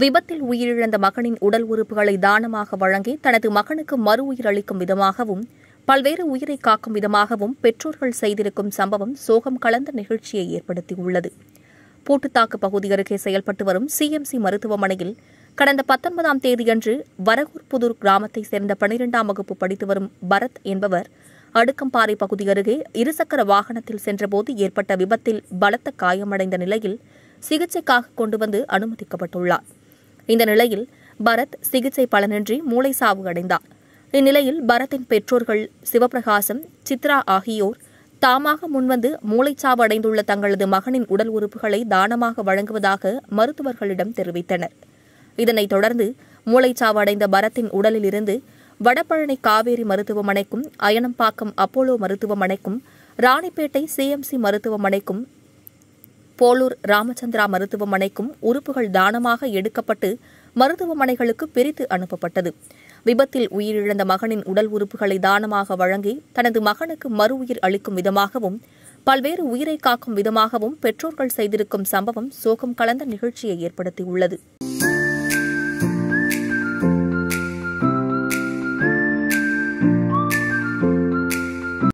விபத்தில் உயிரிழந்த மகனின் உடல் உறுப்புகளை தானமாக வழங்கி தனது மகனுக்கு மறு உயிர் அளிக்கும் விதமாகவும் பல்வேறு உயிரை காக்கும் விதமாகவும் பெற்றோர்கள் செய்திருக்கும் சம்பவம் சோகம் கலந்த நிகழ்ச்சியை ஏற்படுத்தியுள்ளது பூட்டுத்தாக்கு பகுதி அருகே செயல்பட்டு வரும் சிஎம்சி மருத்துவமனையில் கடந்த பத்தொன்பதாம் தேதியன்று வரகூர்புதூர் கிராமத்தைச் சேர்ந்த பனிரெண்டாம் வகுப்பு படித்து வரும் பரத் என்பவர் அடுக்கம்பாறை பகுதி அருகே இருசக்கர வாகனத்தில் சென்றபோது ஏற்பட்ட விபத்தில் பலத்த காயமடைந்த நிலையில் சிகிச்சைக்காக கொண்டு வந்து அனுமதிக்கப்பட்டுள்ளார் இந்த நிலையில் பரத் சிகிச்சை பலனின்றி மூளை சாவு அடைந்தார் இந்நிலையில் பரத்தின் பெற்றோர்கள் சிவபிரகாசம் சித்ரா ஆகியோர் தாமாக முன்வந்து மூளைச்சாவு அடைந்துள்ள தங்களது மகனின் உடல் உறுப்புகளை தானமாக வழங்குவதாக மருத்துவர்களிடம் தெரிவித்தனர் இதனைத் தொடர்ந்து மூளைச்சாவு அடைந்த பரத்தின் உடலிலிருந்து வடபழனி காவேரி மருத்துவமனைக்கும் அயனம்பாக்கம் அப்போலோ மருத்துவமனைக்கும் ராணிப்பேட்டை சிஎம்சி மருத்துவமனைக்கும் போலூர் ராமச்சந்திரா மருத்துவமனைக்கும் உறுப்புகள் தானமாக எடுக்கப்பட்டு மருத்துவமனைகளுக்கு பிரித்து அனுப்பப்பட்டது விபத்தில் உயிரிழந்த மகனின் உடல் உறுப்புகளை தானமாக வழங்கி தனது மகனுக்கு மறு உயிர் அளிக்கும் விதமாகவும் பல்வேறு உயிரை காக்கும் விதமாகவும் பெற்றோர்கள் செய்திருக்கும் சம்பவம் சோகம் கலந்த நிகழ்ச்சியை ஏற்படுத்தியுள்ளது